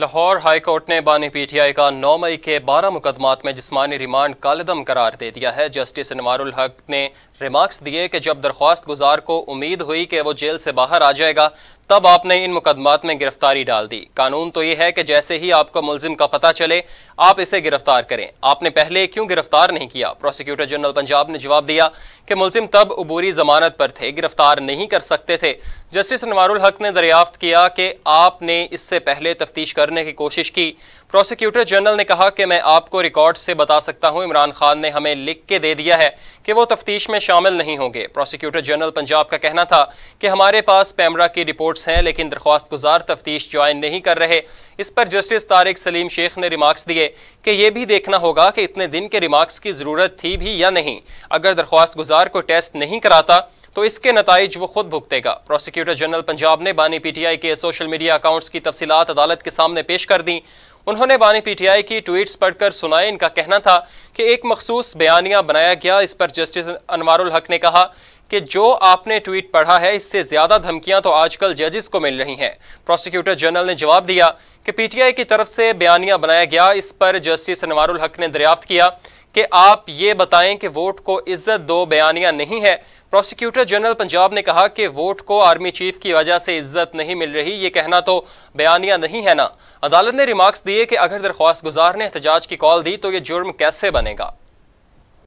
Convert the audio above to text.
Lahore high court ने बानी PTI का 9 मई के 12 मुकदमात में जिसमानी रिमांड कालदम करार दे दिया है जस्टिस अनवारुल हक ने रिमार्क्स दिए कि जब दरख्वास्त गुजार को उम्मीद हुई कि वो जेल से बाहर आ जाएगा तब आपने इन मुकदमात में गिरफ्तारी डाल दी कानून तो ये है कि जैसे ही आपको मुलजिम का पता चले आप इसे गिरफ्तार करें आपने पहले क्यों गिरफ्तार नहीं किया प्रोसिक्यूटर जनरल पंजाब ने जवाब दिया कि मुलजिम तब अबूरी जमानत पर थे गिरफ्तार नहीं कर सकते थे जस्टिस अनवारुल हक ने दरियाफ्त किया कि आपने इससे पहले तफ्तीश करने की कोशिश की प्रोसिक्यूटर जनरल ने कहा कि मैं आपको रिकॉर्ड से बता सकता हूं इमरान खान ने हमें लिख के दे दिया है कि वो तफ्तीश में शामिल नहीं होंगे प्रोसिक्यूटर जनरल पंजाब का कहना था कि हमारे पास पैमरा की रिपोर्ट रिपोर्ट्स हैं लेकिन दरख्वास्त गुजार तफ्तीश ज्वाइन नहीं कर रहे इस पर जस्टिस तारिक सलीम शेख ने रिमार्क्स दिए कि यह भी देखना होगा कि इतने दिन के रिमार्क्स की ज़रूरत थी भी या नहीं अगर दरख्वास्त गुजार को टेस्ट नहीं कराता तो इसके नतज वो खुद भुगतेगा प्रोसिक्यूटर जनरल पंजाब ने बानी पीटीआई के सोशल मीडिया अकाउंट्स की तफसीत अदालत के सामने पेश कर दी उन्होंने बानी पीटीआई की ट्वीट्स पढ़कर सुनाए इनका कहना था कि एक मखसूस बयानिया बनाया गया इस पर जस्टिस अनवारुल हक ने कहा कि जो आपने ट्वीट पढ़ा है इससे ज्यादा धमकियां तो आजकल जजेस को मिल रही हैं प्रोसिक्यूटर जनरल ने जवाब दिया कि पीटीआई की तरफ से बयानिया बनाया गया इस पर जस्टिस अनवारुल हक ने दरियाफ्त किया कि आप ये बताएं कि वोट को इज्जत दो बयानिया नहीं है प्रोसिक्यूटर जनरल पंजाब ने कहा कि वोट को आर्मी चीफ की वजह से इज्जत नहीं मिल रही ये कहना तो बयानिया नहीं है ना अदालत ने रिमार्क्स दिए कि अगर दरख्वास्त गुजार ने एहतजाज की कॉल दी तो ये जुर्म कैसे बनेगा